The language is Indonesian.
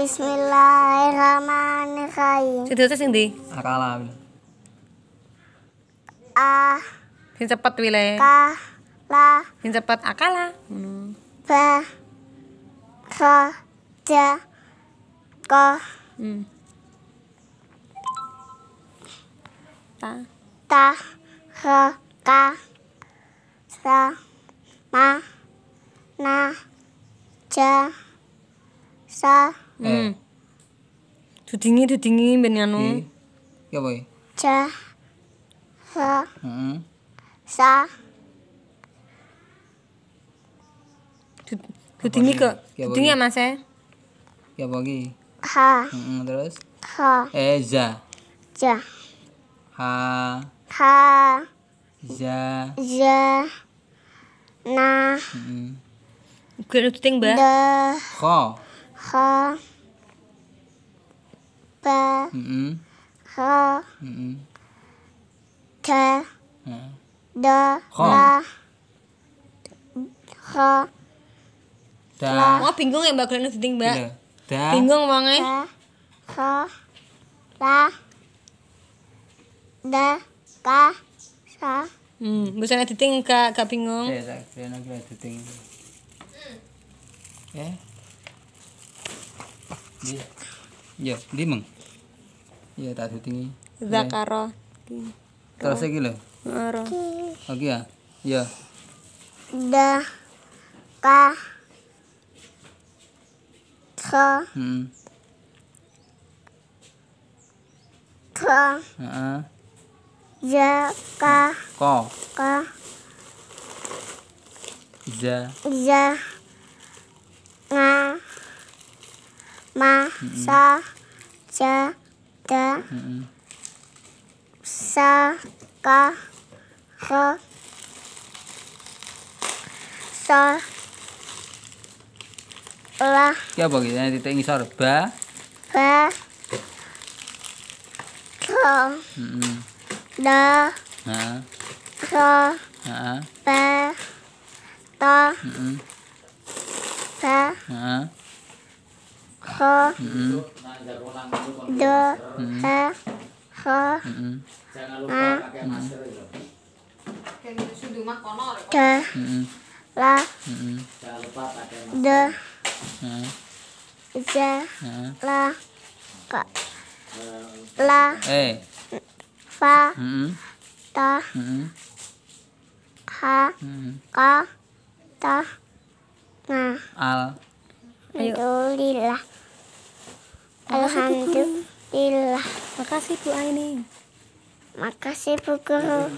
Bismillahirrahmanirrahim. Sudah ditulis sing ndi? Akalam. A. Sing cepet wile. K. La. Sing cepet akala. B. K. J. K. Hmm. Ta. Ta. Ra. K. Sa. Ma. Na. J sa eh. hmm dudingi dudingi ben anu ya boy ca sa hmm. sa dudingi ke dudingi ya, ya, ya mas ya? ya boy ha hmm, terus ha eza eh, ja ha ha za za na hmm. Gue tuh Mbak. ha ha ba mm -hmm. ha mm -hmm. ta yeah. da la ha da la. Wah bingung ya mbak kalian seding mbak. Da. Iya. Bingung banget. Da. Ha. La. Da. Ka. Sa. Hmm, bisa nggak editing gak gak bingung? Iya, ya, tak kira editing. Ya. Iya, di iya, iya, tak ada tinggi. zakaro terus lagi lo Zakaro. oke ya iya. da ka ka hmm. ka Ah. ja ka Ka. ka Ja. za ma jeda hmm sa ja da sa ka ho sa la ya bagaimana gitu? titik ngisor ba ba ho da ha ho ha ba ta mm mm-hmm. ha ha mm -hmm. do mm ha ha a da la da za la ka la hey. fa ta ha ka ta na al Alhamdulillah. Alhamdulillah. Makasih Bu Aini. Makasih Bu Guru.